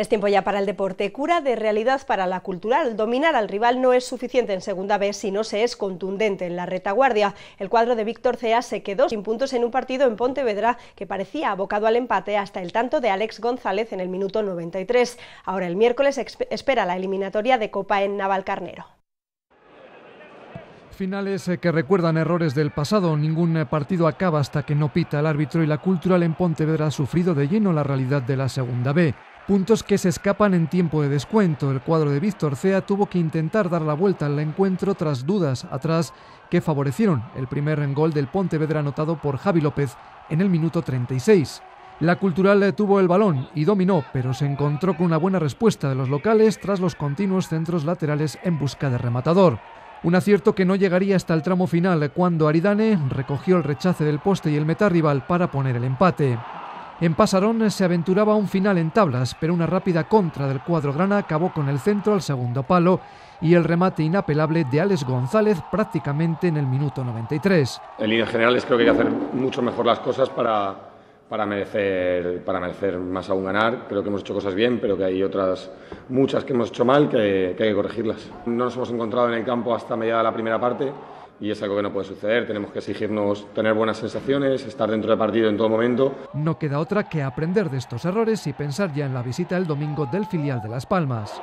Es tiempo ya para el deporte. Cura de realidad para la cultural. Dominar al rival no es suficiente en segunda B, si no se es contundente en la retaguardia. El cuadro de Víctor Cea se quedó sin puntos en un partido en Pontevedra que parecía abocado al empate hasta el tanto de Alex González en el minuto 93. Ahora el miércoles espera la eliminatoria de Copa en Navalcarnero finales eh, que recuerdan errores del pasado. Ningún eh, partido acaba hasta que no pita el árbitro y la cultural en Pontevedra ha sufrido de lleno la realidad de la Segunda B. Puntos que se escapan en tiempo de descuento. El cuadro de Víctor Cea tuvo que intentar dar la vuelta al encuentro tras dudas atrás que favorecieron el primer gol del Pontevedra anotado por Javi López en el minuto 36. La Cultural le tuvo el balón y dominó, pero se encontró con una buena respuesta de los locales tras los continuos centros laterales en busca de rematador. Un acierto que no llegaría hasta el tramo final, cuando Aridane recogió el rechace del poste y el meta rival para poner el empate. En Pasarón se aventuraba un final en tablas, pero una rápida contra del cuadro grana acabó con el centro al segundo palo y el remate inapelable de Alex González prácticamente en el minuto 93. En líneas generales creo que hay que hacer mucho mejor las cosas para, para, merecer, para merecer más aún ganar. Creo que hemos hecho cosas bien, pero que hay otras muchas que hemos hecho mal que, que hay que corregirlas. No nos hemos encontrado en el campo hasta mediada de la primera parte y es algo que no puede suceder. Tenemos que exigirnos tener buenas sensaciones, estar dentro del partido en todo momento. No queda otra que aprender de estos errores y pensar ya en la visita el domingo del filial de Las Palmas.